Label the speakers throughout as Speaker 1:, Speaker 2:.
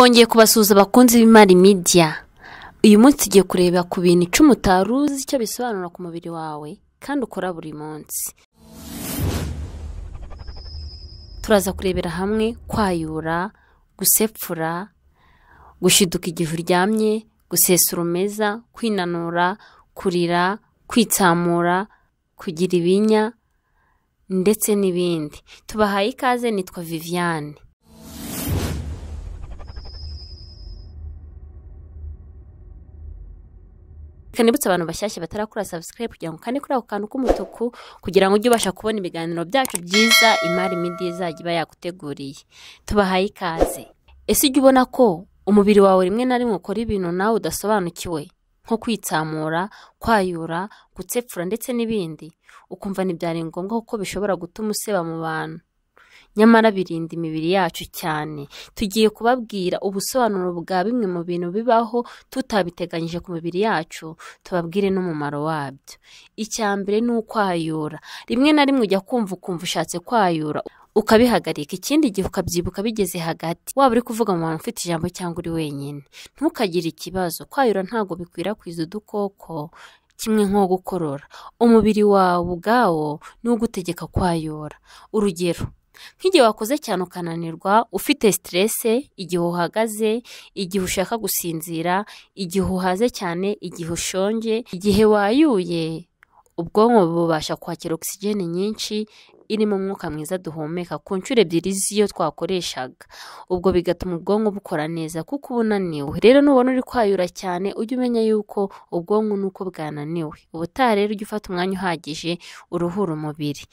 Speaker 1: twongeye kubasuhuza abakunzi b'imari media uyu munsi tugiye kureba ku bintu icumi utari uzi icyo bisobanura ku mubiri wawe kandi ukora buri munsi turaza kurebera hamwe kwayura gusepfura gushiduka igihe uryamye gusesura umeza kwinanura kurira kwitsamura kugira ibinya ndetse n'ibindi tubahaye ikaze nitwa viviane reka nibutse abantu bashyashya batarakora subscribe kugira ngo kandi kuri ako kantu k'umutuku kugira ngo ujye ubasha kubona ibiganiro byacu byiza imari midi izajya iba yaguteguriye tubahaye ikaze ese ujya ubona ko umubiri wawe rimwe na rimwe ukora ibintu nawe udasobanukiwe nko kwitsamura kwayura gutsepfura ndetse n'ibindi ukumva ntibyari ngombwa kuko bishobora gutuma useba mu bantu nyamara birinda imibiri yacu cyane tugiye kubabwira ubusobanuro bwa bimwe mu bintu bibaho tutabiteganyije ku mibiri yacu tubabwire n'umumaro wabyo icya mbere ni ukwayura rimwe na rimwe ujya kumva ukumva ushatse kwayura ukabihagarika ikindi gihe ukabyibuka bigeze hagati waba uri kuvuga mu bantu ufite ijambo cyangwa uri wenyine ntukagire ikibazo kwayura ntabwo bikwirakwiza udukoko kimwe nko gukorora umubiri wawe ubwawo niwo ugutegeka kwayura urugero nk'igihe wakoze cyane ukananirwa ufite siterese igihe uhagaze igihe ushaka gusinzira igihe uhaze cyane igihe ushonje igihe wayuye ubwonko bubasha kwakira ogisigene nyinshi irimo umwuka mwiza duhumeka ku nshuro ebyiri z'iyo twakoreshaga ubwo bigatuma ubwonko bukora neza kuko uba unaniwe rero nubona uri kwayura cyane ujye umenya yuko ubwonko ni bwananiwe ubutaha rero ujye ufata umwanya uhagije uruhura umubiri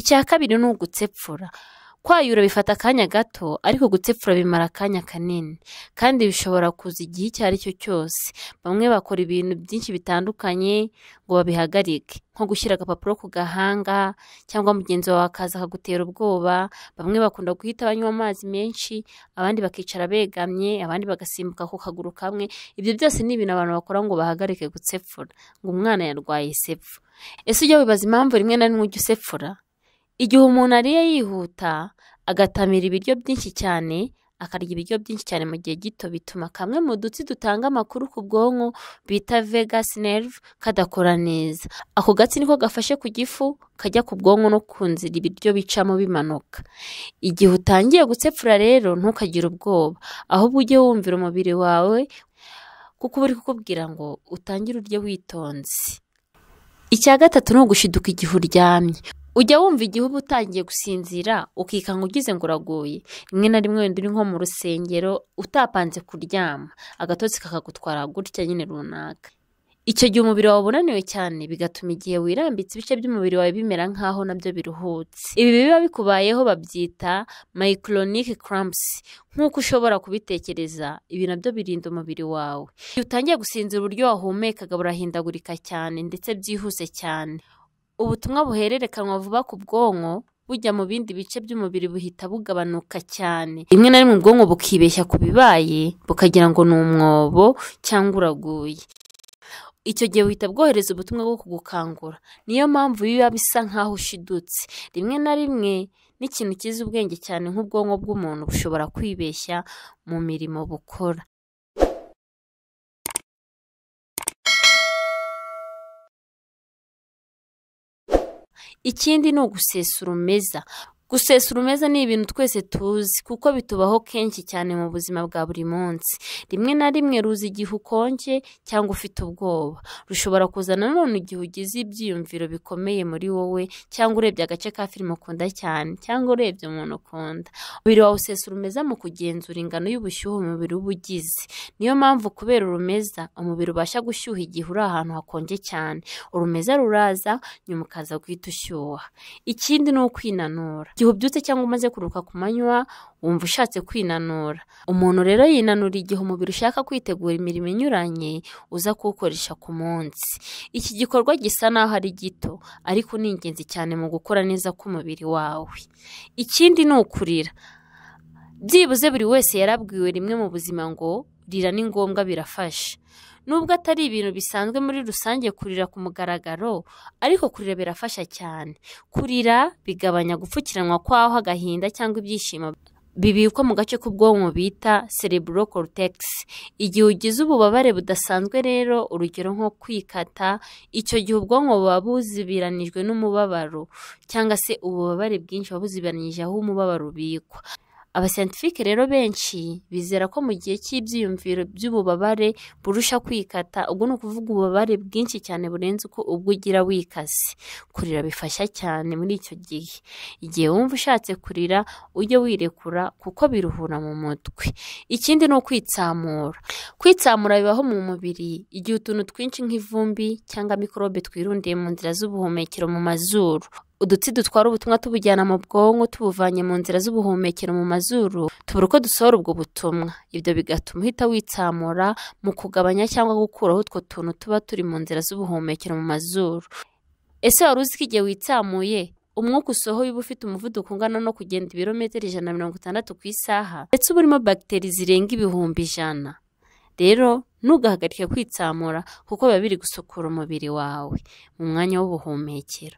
Speaker 1: icya kabiri ni ugusepfura kwayura bifata akanya gato ariko gutsepfura bimara akanya kanini kandi bishobora kuza igihe icyo ari cyo cyose bamwe bakora ibintu byinshi bitandukanye ngo babihagarike nko gushyira agapapuro ku gahanga cyangwa mugenzi wawe akaza akagutera ubwoba bamwe bakunda guhita banywa amazi menshi abandi bakicara begamye abandi bagasimbuka ku kaguru kamwe ibyo byose ni ibintu abantu bakora ngo bahagarike gutsepfura ngo umwana yarwaye isepfu ese ujya wibaza impamvu rimwe na rimwe ujya usepfura Igihe umuntu ariye yihuta, agatamira ibiryo byinshi cyane, akarya ibiryo byinshi cyane mu gihe gito, bituma kamwe mu dutsi dutanga amakuru ku bwonko bita vagus nerve kadakora neza. Ako gatsi niko gafashe ku gifu kajya ku bwonko no ku nzira ibiryo bicamo bimanuka. Igihe utangiye gusepfura rero ntukagire ubwoba, ahubwo ujye wumvira umubiri wawe kuko uba uri kukubwira ngo utangire urye witonze. Icya gatatu ni ugushiduka igihe uryamye. ujya wumva igihe uba utangiye gusinzira ukikanga ugize ngo uraguye rimwe na rimwe wenda uri nko mu rusengero utapanze kuryama agatotsi kakagutwara gutya nyine runaka icyo gihe umubiri wawe unaniwe cyane bigatuma igihe wirambitse ibice by'umubiri wawe bimera nk'aho nabyo biruhutse ibi biba bikubayeho babyita micronic cramps nk'uko ushobora kubitekereza ibi nabyo birinda umubiri wawe iyo utangiye gusinzira uburyo wahumeka burahindagurika cyane ndetse byihuse cyane ubutumwa buhererekanwa vuba ku bwonko bujya mu bindi bice by'umubiri buhita bugabanuka cyane rimwe na rimwe ubwonko bukibeshya ku bibaye bukagira ngo ni umwobo cyangwa uraguye icyo gihe buhita bwohereza ubutumwa bwo kugukangura niyo mpamvu biba bisa nk'aho ushidutse rimwe na rimwe n'ikintu kizi ubwenge cyane nk'ubwonko bw'umuntu bushobora kwibeshya mu mirimo bukora ikindi ni ugusesura umeza gusesura umeze ni ibintu twese tuzi kuko bitubaho kenshi cyane mu buzima bwa buri munsi rimwe na rimwe ruza igihe ukonje cyangwa ufite ubwoba rushobora kuza nanone igihe ugize ibyiyumviro bikomeye muri wowe cyangwa urebye agace ka filime ukunda cyane cyangwa urebye umuntu ukunda umubiri wawe usesura umeza mu kugenzura ingano y'ubushyuhe umubiri uba ugize niyo mpamvu kubera urumeza umubiri ubasha gushyuha igihe uri ahantu hakonje cyane urumeza ruraza nyuma ukaza guhita ushyuha ikindi ni ukwinanura igihe ubyutse cyangwa umaze kuruhuka ku manywa wumva ushatse kwinanura umuntu rero yinanura igihe umubiri ushaka kwitegura imirimo inyuranye uza kuwukoresha ku munsi iki gikorwa gisa n'aho ari gito ariko ni ingenzi cyane mu gukora neza k'umubiri wawe ikindi ni ukurira byibuze buri wese yarabwiwe rimwe mu buzima ngo rira ni ngombwa birafasha nubwo atari ibintu bisanzwe muri rusange kurira ku mugaragaro ariko kurira birafasha cyane kurira bigabanya gupfukiranwa kwaho agahinda cyangwa ibyishimo bibikwa mu gace k'ubwonko bita cerebral cortex igihe ugize ububabare budasanzwe rero urugero nko kwikata icyo gihe ubwonko buba buzibiranijwe n'umubabaro cyangwa se ububabare bwinshi buba buzibiranije aho umubabaro ubikwa Abasiyantifike rero benshi bizera ko mu gihe cy'ibyiyumviro by'ububabare burusha kwikata, ubwo ni ukuvuga ububabare bwinshi cyane burenze uko ubwo ugira wikase. Kurira bifasha cyane muri icyo gihe. Igihe wumva ushatse kurira ujye wirekura kuko biruhura mu mutwe. Ikindi ni ukwitsamura. Kwitsamura bibaho mu mubiri igihe utuntu twinshi nk'ivumbi cyangwa mikorobe twirundiye mu nzira z'ubuhumekero mu mazuru. udutsi dutwara ubutumwa tubujyana mu bwonko tubuvanye mu nzira z'ubuhumekero mu mazuru tubura uko dusohora ubwo butumwa ibyo bigatuma uhita witsamura mu kugabanya cyangwa gukuraho utwo tuntu tuba turi mu nzira z'ubuhumekero mu mazuru ese wari uzi ko igihe witsamuye umwuka usohoye uba ufite umuvuduko ungana no kugenda ibirometero ijana na mirongo itandatu ku isaha ndetse uba urimo bagiteri zirenga ibihumbi ijana rero ntugahagarike kwitsamura kuko biba biri gusukura umubiri wawe mu mwanya w'ubuhumekero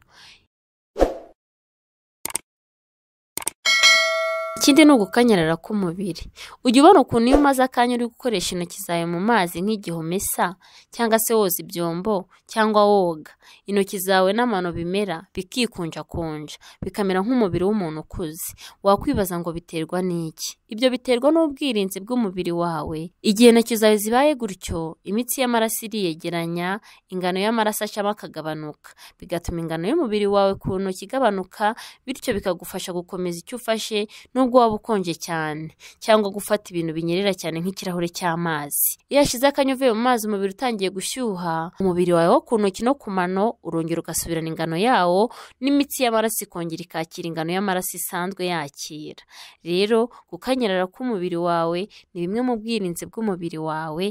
Speaker 1: ikindi ni ugukanyarara k'umubiri ujya ubona ukuntu iyo umaze akanya uri gukoresha intoki zawe mu mazi nk'igihe umesa cyangwa se woza ibyombo cyangwa woga intoki zawe n'amano bimera bikikunjakunja bikamera nk'umubiri w'umuntu ukuze wakwibaza ngo biterwa n'iki ibyo biterwa n'ubwirinzi bw'umubiri wawe igihe intoki zawe zibaye gutyo imitsi y'amaraso iriyegeranya ingano y'amaraso acamo akagabanuka bigatuma ingano y'umubiri wawe ku ntoki igabanuka bityo bikagufasha gukomeza icyo ufashe nubwo nubwo waba ukonje cyane cyangwa gufata ibintu binyerera cyane nk'ikirahure cy'amazi iyo ashyize akanya uvuye mu mazi umubiri utangiye gushyuha umubiri wawe wo ku ntoki no ku mano urongera ugasubirana ingano yawo n'imitsi y'amaraso ikongera ikakira ingano y'amaraso isanzwe yakira rero gukanyarara k'umubiri wawe ni bimwe mu bwirinzi bw'umubiri wawe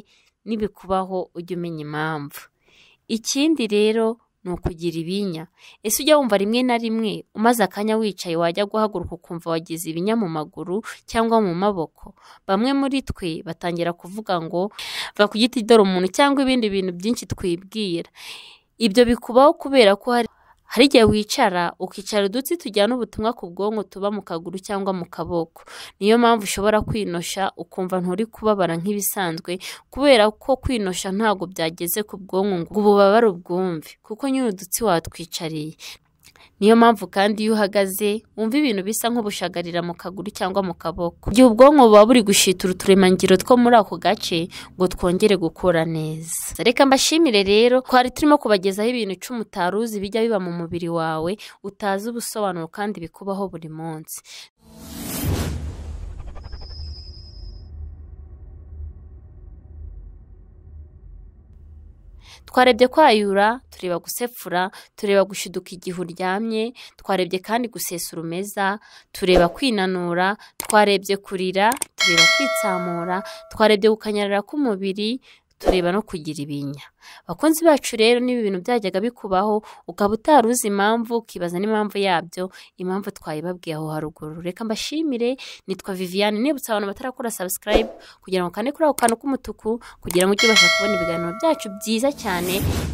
Speaker 1: nibikubaho ujye umenya impamvu ikindi rero ni ukugira ibinya ese ujya wumva rimwe na rimwe umaze akanya wicaye wajya guhaguruka ukumva wagize ibinya mu maguru cyangwa mu maboko bamwe muri twe batangira kuvuga ngo va ku giti dore umuntu cyangwa ibindi bintu byinshi twibwira ibyo bikubaho kubera ko hari hari igihe wicara ukicara udutsi tujyana ubutumwa ku bwonko tuba mu kaguru cyangwa mu kaboko niyo mpamvu ushobora kwinosha ukumva nturi kubabara nk'ibisanzwe kubera ko kwinosha ntabwo byageze ku bwonko ngo ububabare ubwumve kuko nyine udutsi watwicariye niyo mpamvu kandi iyo uhagaze wumva ibintu bisa nk'ubushagarira mu kaguru cyangwa mu kaboko igihe ubwonko buba buri gushitura uturemangiro two muri ako gace ngo twongere gukora neza reka mbashimire rero twari turimo kubagezaho ibintu icumi utaruzi bijya biba mu mubiri wawe utazi ubusobanuro kandi bikubaho buri munsi twarebye kwayura tureba gusefura tureba gushiduka igihe uryamye twarebye kandi gusesa urumeza tureba kwinanura twarebye kurira tureba kwitsamura twarebye gukanyarara k'umubiri tureba no kugira ibinya bakunzi bacu rero niba ibintu byajyaga bikubaho ukaba utari uzi impamvu ukibaza n'impamvu yabyo impamvu twayibabwiye aho haruguru reka mbashimire nitwa viviane nibutsa abantu batarakora sabusikarayibu kugira ngo kane kuri ako kantu k'umutuku kugira ngo ujye ubasha kubona ibiganiro byacu byiza cyane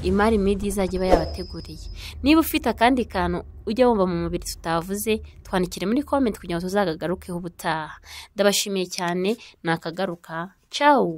Speaker 1: imari midi izajya iba yabateguriye niba ufite akandi kantu ujya wumva mu mubiri tutavuze twandikire muri komenti kugira ngo tuzagagarukeho ubutaha ndabashimiye cyane nakagaruka cawu